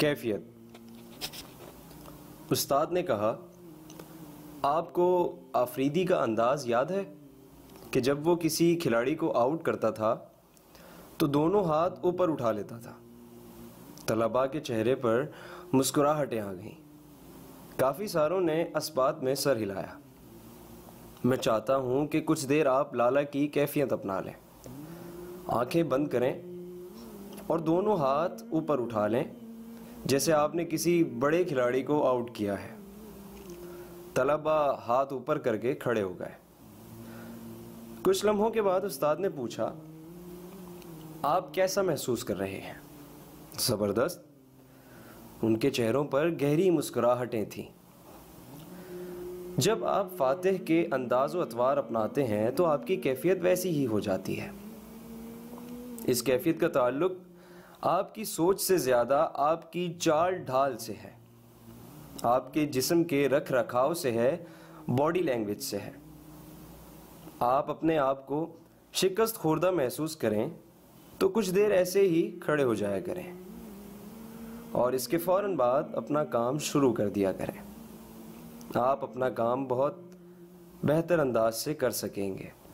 कैफियत उस्ताद ने कहा आपको आफरीदी का अंदाज याद है कि जब वो किसी खिलाड़ी को आउट करता था तो दोनों हाथ ऊपर उठा लेता था तलबा के चेहरे पर मुस्कुराहटें आ गईं काफ़ी सारों ने इस्बात में सर हिलाया मैं चाहता हूं कि कुछ देर आप लाला की कैफियत अपना लें आंखें बंद करें और दोनों हाथ ऊपर उठा लें जैसे आपने किसी बड़े खिलाड़ी को आउट किया है तलबा हाथ ऊपर करके खड़े हो गए कुछ लम्हों के बाद उस्ताद ने पूछा आप कैसा महसूस कर रहे हैं ज़बरदस्त उनके चेहरों पर गहरी मुस्कुराहटें थी जब आप फातेह के अंदाज अतवार अपनाते हैं तो आपकी कैफियत वैसी ही हो जाती है इस कैफियत का ताल्लुक आपकी सोच से ज़्यादा आपकी चाल ढाल से है आपके जिस्म के रख रखाव से है बॉडी लैंग्वेज से है आप अपने आप को शिकस्त खुर्दा महसूस करें तो कुछ देर ऐसे ही खड़े हो जाया करें और इसके फ़ौर बाद अपना काम शुरू कर दिया करें आप अपना काम बहुत बेहतर अंदाज से कर सकेंगे